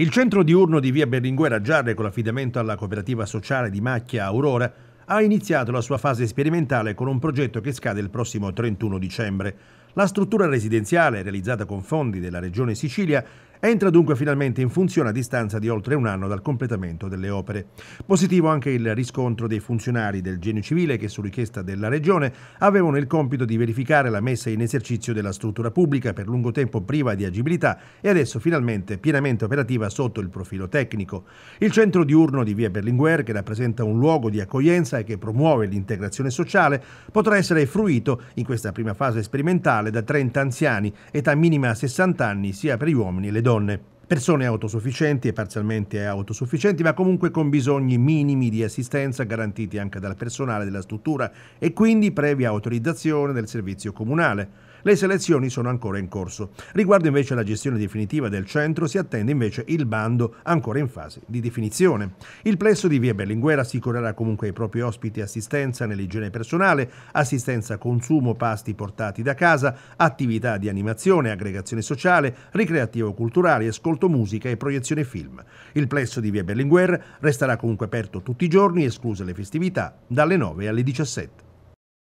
Il centro diurno di via Berlinguer a Giarre, con l'affidamento alla cooperativa sociale di Macchia Aurora, ha iniziato la sua fase sperimentale con un progetto che scade il prossimo 31 dicembre. La struttura residenziale, realizzata con fondi della Regione Sicilia, Entra dunque finalmente in funzione a distanza di oltre un anno dal completamento delle opere. Positivo anche il riscontro dei funzionari del Genio Civile che su richiesta della Regione avevano il compito di verificare la messa in esercizio della struttura pubblica per lungo tempo priva di agibilità e adesso finalmente pienamente operativa sotto il profilo tecnico. Il centro diurno di Via Berlinguer, che rappresenta un luogo di accoglienza e che promuove l'integrazione sociale, potrà essere fruito in questa prima fase sperimentale da 30 anziani, età minima a 60 anni sia per gli uomini che le donne donne, persone autosufficienti e parzialmente autosufficienti, ma comunque con bisogni minimi di assistenza garantiti anche dal personale della struttura e quindi previa autorizzazione del servizio comunale. Le selezioni sono ancora in corso. Riguardo invece alla gestione definitiva del centro si attende invece il bando ancora in fase di definizione. Il plesso di via Berlinguer assicurerà comunque ai propri ospiti assistenza nell'igiene personale, assistenza consumo, pasti portati da casa, attività di animazione, aggregazione sociale, ricreativo culturale, ascolto musica e proiezione film. Il plesso di via Berlinguer resterà comunque aperto tutti i giorni, escluse le festività, dalle 9 alle 17.